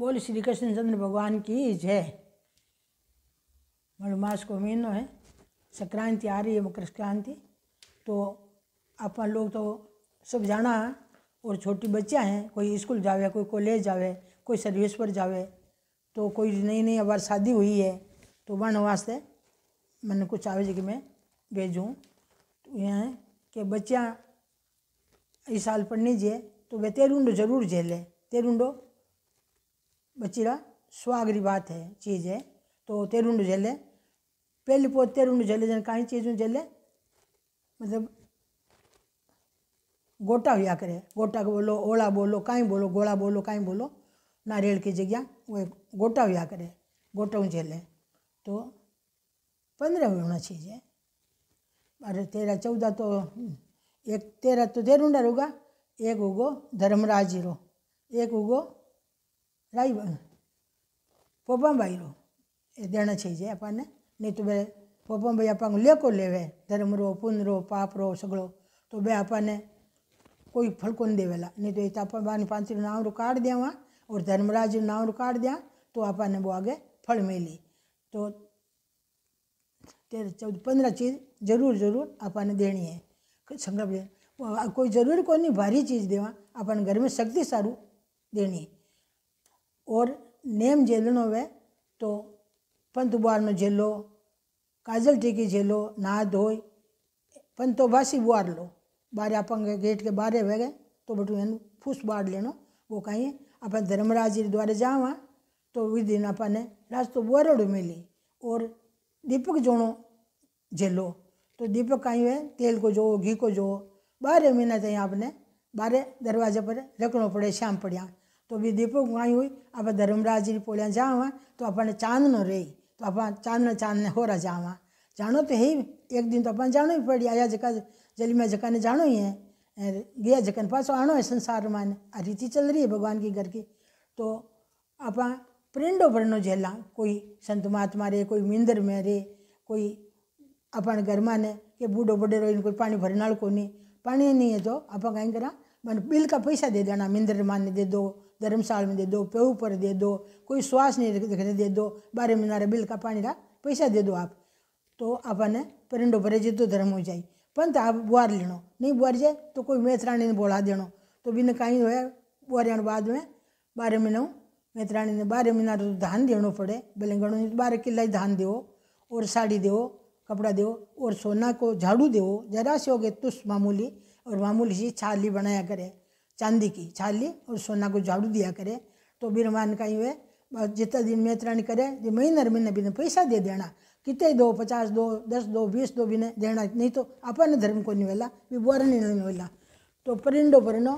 बोल श्री कृष्णचंद्र भगवान की जय मणुमास को महीनों है संक्रांति आ रही है मकर संक्रांति तो अपन लोग तो सब जाना और छोटी बच्चियाँ हैं कोई स्कूल जावे कोई कॉलेज जावे कोई सर्विस पर जावे तो कोई नई नई अब शादी हुई है तो वन वास्ते मैंने कुछ आवेज कि मैं भेजूँ तो यह है कि बच्चियाँ इस साल पढ़ने जाए तो वे तेरुंडो जरूर झेले तेरुंडो बच्चीरा स्वागरी बात है चीज़ है तो तेरुंडो झेले पहले पोत तेरुंडो झेले जन कहीं चीज़ों झेले मतलब गोटा हुआ करे गोटा बोलो ओला बोलो कहीं बोलो गोला बोलो कहीं बोलो नारियल की जगह वो गोटा हुआ करे गोटों झेले तो पंद्रह होना चाहिए अरे तेरह चौदह तो एक तेरह तो देरुंडर होगा एक होगो धर्मराज हीरो एक होगो राई पोपम भाई रो ये देना चाहिए अपन ने नहीं तो बे पोपम भाई अपन लेको लेवे धर्म रो पुन रो पाप रो सगड़ो तो बे अपन ने કોઈ ફળકોને દેવેલા નહીં तो अपन તાપાબાની પાંચનું નાવરું કાઢ દેવા ઓર ધર્મરાજનું નાવરું કાઢ દે તો આપણને वो आगे फल मिली तो तेरह चौदह पंद्रह चीज़ जरूर जरूर अपन देनी है संकल्प कोई जरूर कोई नहीं भारी चीज़ देवा अपन घर में शक्ति सारू देनी है और नेम झेलनो वे तो बुआर में झेलो काजल टीकी झेलो नहा धोई पंतोभाषी बुआर लो बारे अपन गेट के बारे वे गए तो बटू एन फूस बाढ़ लेनो वो कहीं अपन धर्मराज द्वारे जावा तो उस दिन अपन ने रास्तो बोरड़ मिली और दीपक जोड़ो झेलो तो दीपक कहीं है तेल को जो घी को जो बारह महीना तीन आपने बारह दरवाजे पर रखनो पड़े शाम पड़िया तो भी दीपक कहीं हुई अब धर्मराज री पोलिया जावा तो अपने चांद न रही तो अपन चांद चांद ने हो रहा जावा जानो तो ही एक दिन तो अपन जानो ही पड़ी आया जगह मैं जकाने जानो ही है गया जकन पास आणो है संसार मान आ रीति चल रही है भगवान की घर की तो आप प्रेंडो भरनो झेला कोई संत महात्मा रे कोई मिंदर में रे कोई अपन घर में ने कि बूढ़ो बडेरो इनको पानी भरना को नहीं पानी नहीं है तो आप कहीं करा मन बिल का पैसा दे देना मिंदर मान दे दो धर्मशाल में दे दो पेहू पर दे दो कोई श्वास नहीं रखने दे दो बारह महीना बिल का पानी का पैसा दे दो आप तो अपन परिंडो भरे जो धर्म हो जाए पंत आप बुआर लेनो नहीं बुआर जाए तो कोई मेथराणी ने बोला देनो तो बिन कहीं होया बुआरियाण बाद में बारह महीनों मेथराणी ने बारह महीना तो धान देना पड़े भले गणों ने बारह किला ही धान दो और साड़ी दो कपड़ा दो और सोना को झाड़ू देवो जरा से हो गए तुस मामूली और मामूली सी छाली बनाया करे चांदी की छाली और सोना को झाड़ू दिया करे तो मान कहीं हुए जितना दिन मेहतरानी करे जो महीने महीने बिना पैसा दे देना कितने दो पचास दो दस दो बीस दो नहीं देना नहीं तो अपन धर्म को नहीं वेला भी बोर नहीं नहीं वेला तो परिंडो परिणो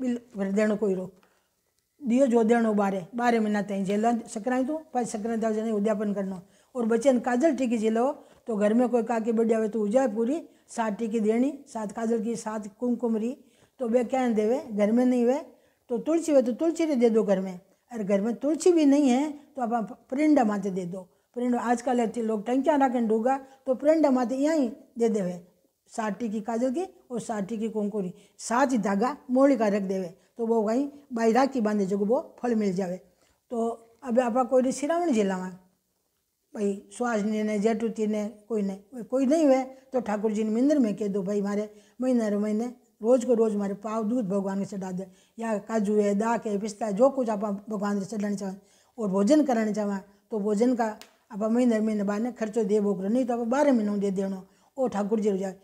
बिल भर देण कोई रो दियो जो देणो बारे बारह महीना तय जेल सक्रांत तो पाँच सक्रांत आज उद्यापन करना और बच्चे काजल टीकी जेलो तो घर में कोई काके बढ़िया हुए तो उजाए पूरी सात टीकी देनी सात काजल की सात कुमकुमरी तो वे क्या देवे घर में नहीं हुए तो तुलसी हुए तो तुलसी दे दो घर में अरे घर में तुलसी भी नहीं है तो आप परिंडा माते दे दो प्रिंट आजकल अथी लोग टंकिया रखें डूगा तो प्रिंट माते यहीं दे देवे साठी की काजल की और साटी की कुंकुरी ही धागा मोड़ी का रख देवे तो वो कहीं बाई राखी बांधे जो वो फल मिल जावे तो अब आप कोई सिरावण जिला में भाई सुहास ने ने जेठू ती ने कोई ने कोई नहीं हुए तो ठाकुर जी ने मिंदर में कह दो भाई मारे महीने रो महीने रोज को रोज मारे पाव दूध भगवान के चढ़ा दे या काजू है दाक है पिस्ता है जो कुछ आप भगवान के चढ़ाने चाहें और भोजन कराना चाहें तो भोजन का अब महीने महीने बाद ने खर्चो दे बोकर नहीं तो आप बारह महीनों दे देना ओ ठाकुर जी जाए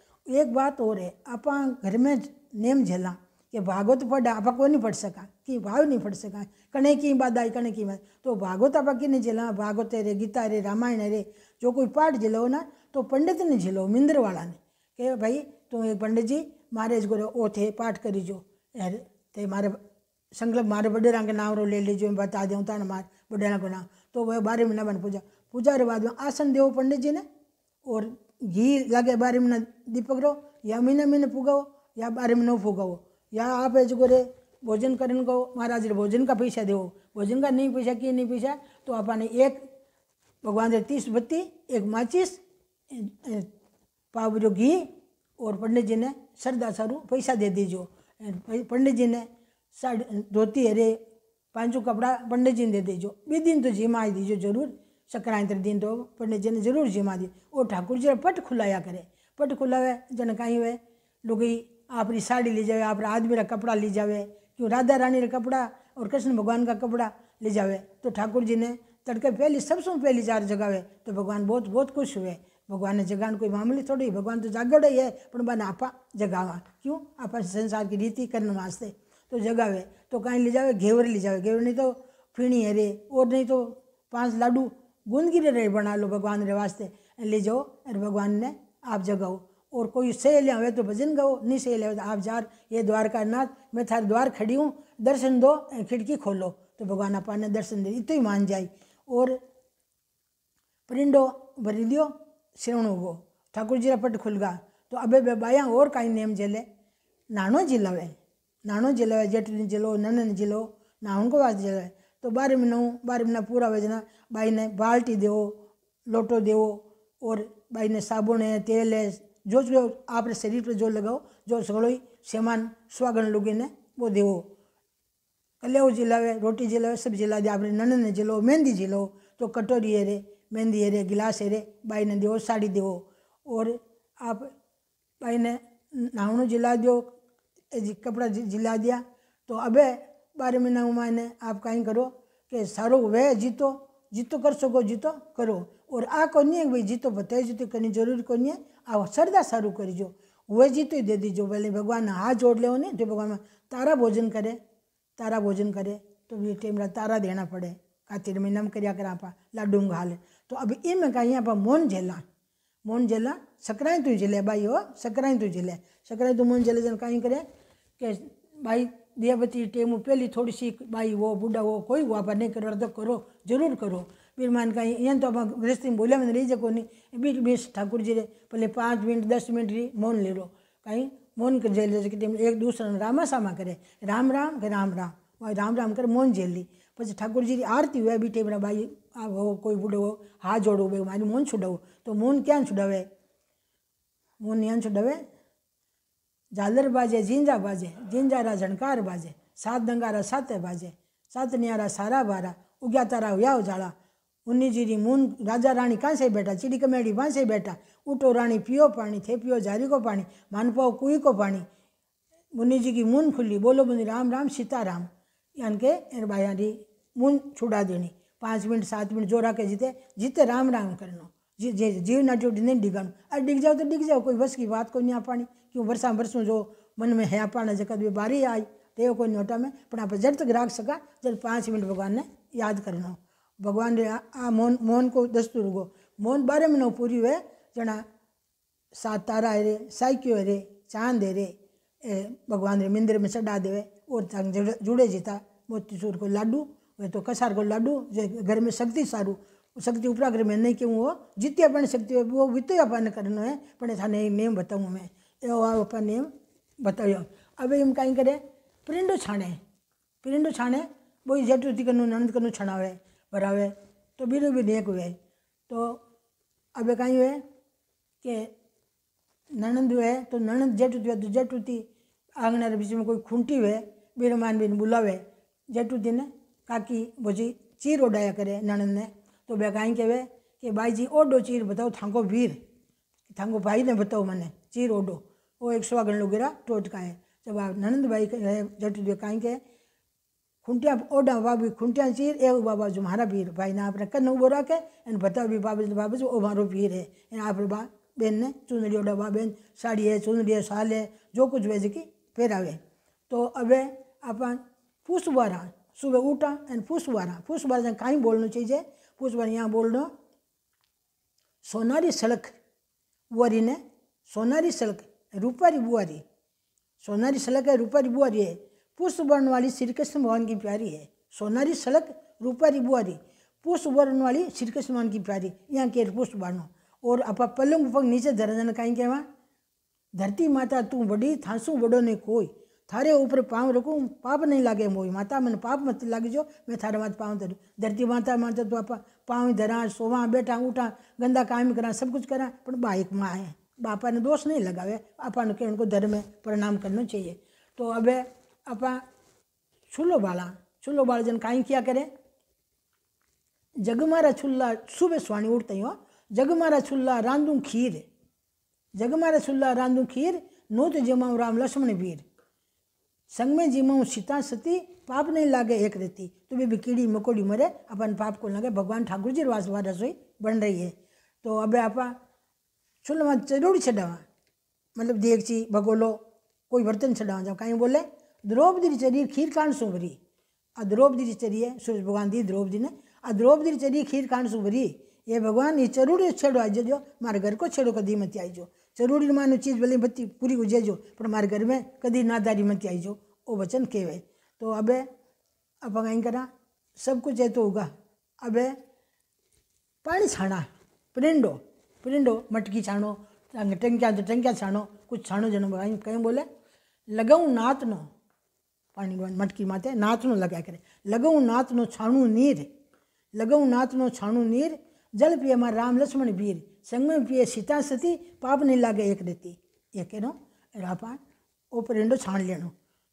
एक बात और है आप घर में नेम झेला कि भागवत तो पढ़ा आप को नहीं पढ़ सका कि भाव नहीं पढ़ सका कने की बात आई कने की बात तो भागवत तो आप कि नहीं झेला भागवत रे गीता रे रामायण रे जो कोई पाठ झेलो ना तो पंडित ने झेलो मिंद्र वाला ने કે ભાઈ તું એ પંડિતજી મારે જ ગોરે ઓથે પાઠ કરી જો અરે તે મારે સંકલ્પ મારે બડેરા કે ले લઈ લેજો એમ બતા દઉં તાને મારે બડેરા को नाम तो वह बारह महीना बन पूजा पूजा रिवाज में आसन देव पंडित जी ने और घी लागे बारे में दीपक रहो या महीने महीने फुगाओ या बारे में न फुगाओ या आप जो करे भोजन करें को महाराज रे भोजन का पैसा देवो भोजन का नहीं पैसा कि नहीं पैसा तो आपने एक भगवान रे तीस बत्ती एक माचिस पावरो घी और पंडित जी ने श्रद्धा सारू पैसा दे दीजो पंडित जी ने साड़ी धोती अरे पांचों कपड़ा पंडित जी ने दे दीजो बी दिन तो जी में दीजो जरूर संक्रांति दिन तो पंडित जी ने जरूर जिमा दी और ठाकुर जी पट खुलाया करे पट खुलावे जन कहीं हुए लुगई आपरी साड़ी ले जावे आप आदमी का कपड़ा ले जावे क्यों राधा रानी का कपड़ा और कृष्ण भगवान का कपड़ा ले जावे तो ठाकुर जी ने तड़के पहली सबसे पहली चार जगावे तो भगवान बहुत बहुत खुश हुए भगवान ने जगान कोई मामले थोड़ी भगवान तो जागड़ ही है पर बन आपा जगावा क्यों आप संसार की रीति करने वास्ते तो जगावे तो कहीं ले जावे घेवर ले जावे घेवर नहीं तो फीणी है रे और नहीं तो पांच लाडू गुंद गिरे रे बना लो भगवान रे वास्ते ले जाओ अरे भगवान ने आप जगाओ और कोई से हुए तो भजन गाओ नहीं सहेल ले तो आप जार ये द्वारका नाथ मैं थार द्वार खड़ी हूँ दर्शन दो खिड़की खोलो तो भगवान अपा ने दर्शन दे तो ही मान जाए और परिंडो भरी दियो सेवण उगो ठाकुर जी पट खुल गया तो अबे बाया और का नेम जले नानो जिलावे नानो जिलावे जटनी जिलो ननन जिलो नाहन को वास जिलावे तो बारह महीना बारह महीना पूरा भेजना बाई ने बाल्टी देव लोटो देवो और बाई ने साबुन है तेल है जो जो आपने शरीर पर जो लगाओ जो सगड़ो सामान स्वागण लुगी ने वो देवो कल्याव जिलावे रोटी जिला सब जिला दे आपने नन ने जिलो मेहंदी जिलो तो कटोरी हेरे मेहंदी हेरे गिलास हेरे बाई ने देव साड़ी देव और आप बाई ने नहाणु जिला दो कपड़ा जिला दिया तो अबे बारे में ना माने आप कहीं करो कि सारो वे जीतो जीतो कर सको जीतो करो और आ को नहीं है भाई जीतो बताए जीतो करनी जरूरी को नहीं है आप श्रद्धा सारू करीजो वे जीतो ही दे दीजो भले भगवान हाथ जोड़ लो नहीं तो भगवान तारा भोजन करे तारा भोजन करे तो भी टेमरा तारा देना पड़े का में नम करिया कर आप लाडू घा ले तो अब इनमें कहीं आप मौन झेला मौन झेला सकराई तू तो झेले भाई हो सकराई तू तो झेले सकराई तू तो मोन झेले जन कहीं करे कि भाई दियाबती टेम पहली थोड़ी सी बाई वो बुढ़ा वो कोई हुआ पर नहीं करो अर्धक करो जरूर करो फिर मान का यहाँ तो आप गृहस्थी बोलिया में रही को नहीं बीच बीच ठाकुर जी रे पहले पाँच मिनट दस मिनट रही मौन ले लो कहीं मौन कर झेल जैसे एक दूसरा रामा सामा करे राम राम के राम राम वही राम राम करे मौन झेल ली પછી ઠાકોરજીની આરતી હોય બી ટેમના ભાઈ આ હો કોઈ બુડવો હા જોડવું ભાઈ મારું મૌન છોડાવું તો મૌન ક્યાં છોડાવે મૌન ક્યાં છોડાવે झालर बाजे जिंजा बाजे रा झणकार बाजे सात दंगारा साते बाजे सात न्यारा सारा बारा उग्या तारा हुया उजाला उन्नी जीरी मून राजा रानी कहाँ से बैठा चिड़ी कमेड़ी वहाँ से बैठा उठो रानी पियो पानी थे पियो जारी को पानी मान पाओ कुई को पानी मुन्नी जी की मून खुली बोलो मुन्नी राम राम सीता राम यान के एर भाई मून छुड़ा देनी पाँच मिनट सात मिनट जोरा के जीते जीते राम राम करना जी जी जीव नाट्यो नहीं डिगन अरे डिग जाओ तो डिग जाओ कोई बस की बात को नहीं आ पानी क्यों वर्षा वर्षों जो मन में है आप जगत बारी आई तो कोई नोटा में पर आप जड़ तक राख सका जब पाँच मिनट भगवान ने याद करना भगवान ने आ मोहन मोहन को दस्तूर गो मोहन बारह महीनों पूरी हुए जना सात तारा है रे साइक्यो है रे चांद है रे भगवान रे मंदिर में चढ़ा देवे और तक जुड़े जीता सूर को लाडू वे तो कसार को लाडू जो घर में शक्ति सारू शक्ति घर में नहीं क्यों वो जितने अपने शक्ति वो वित्त अपन करना है पर ऐसा नहीं नियम बताऊँ मैं यो आर ओपन नेम बताइयो हम कहीं करें प्रिंडो छाणे प्रिंडो छाणे वो जेट उती कनु नंद कनु छणावे भरावे तो बीरो भी नेक हुए तो अब कहीं हुए कि नणंद हुए तो नणंद जेठ उती तो जेट उती आंगना बीच में कोई खूंटी हुए बीरो मान बीन बुलावे जेट उती ने काकी बोझी चीर उड़ाया करे नणंद ने तो बे कहीं कहे कि भाई जी ओडो चीर बताओ थांको वीर थांको भाई ने बताओ मैंने चीर ओडो वो एक सौ गण लोगेरा टोट का है जब आप ननंद भाई के है जट कहीं के खुंटिया ओडा बाबी खुंटिया चीर ए बाबा जो हमारा वीर भाई ना आपने कन्न उबो रखे एन बता भी बाबा बाबा जो हमारो वीर है एन आप बा बेन ने चुनरी ओडा बा बहन साड़ी है चुनरी है साल है जो कुछ वे की पहरावे तो अब अपन फूस बारा सुबह उठा एन फूस बारा फूस बारा जहाँ कहीं बोलना चाहिए फूस बारा यहाँ बोलना सोनारी सड़क वरी ने सोनारी सड़क रूपारी बुआरी सोनारी सलक है रूपारी बुआरी है पुष्प वर्ण वाली श्री कृष्ण भगवान की प्यारी है सोनारी सलक रूपारी बुआरी पुष्प वर्ण वाली श्री कृष्ण भगवान की प्यारी यहाँ के पुष्प वर्ण और अप पलंग पंग नीचे धरा जाना कहीं के वहाँ धरती माता तू बड़ी थासू बड़ो ने कोई थारे ऊपर पाँव रखू पाप नहीं लागे मोई माता मैंने पाप मत लागे जो मैं थारे माता पाँव धरू धरती माता माता तू आप पाँव धरा सोवा बैठा उठा गंदा काम करा सब कुछ करा पर बाइक माँ है बापा ने दोष नहीं लगावे अपन के उनको धर्म में प्रणाम करना चाहिए तो अब अपा छुल्लो बाला छुल्लो बाल जन काई किया करें जग मारा छुल्ला सुबह स्वाणी उठते हो जग मारा छुल्ला रांदू खीर जग मारा छुल्ला रांदू खीर नो तो जिमाऊँ राम लक्ष्मण वीर संग में जिमाऊँ सीता सती पाप नहीं लागे एक रहती तो भी, कीड़ी मकोड़ी मरे अपन पाप को लगे भगवान ठाकुर जी वास रसोई बन रही है तो अब आप मैं जरूर छदा मतलब देगची भगोलो कोई बर्तन छदा जब कहीं बोले द्रौपदी की चरी खीर कांड सुभरी आ द्रौपदी की चरी है सूर्य भगवान दी द्रौपदी ने आ द्रौपदी की चरी खीर कांड सुभरी ये भगवान ये जरूर छेड़ो आज जो मारे घर को छेड़ो कदी मत आई जो जरूरी मानो चीज़ भले बत्ती पूरी गुजे जो पर मारे घर में कदी नादारी मत आई जो वो वचन कहवा तो अब अब कहीं करा सब कुछ ऐ तो होगा अब पानी छाना प्रेंडो पिलिंडो मटकी छाणो टंकिया तो टंकिया छाणो कुछ छाणो जन कहीं बोले लगाऊ नात नो पानी मटकी माते नात नो लगा करे लगाऊ नात नो छाणू नीर लगाऊ नात नो छाणू नीर जल पिए मार राम लक्ष्मण वीर संग में पिए सीता सती पाप नहीं लागे एक देती ये रो रापान ओ परिंडो छाण लेनो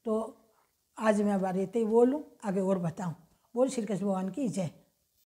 तो आज मैं बारे बोलूँ आगे और बताऊँ बोल श्री कृष्ण भगवान की जय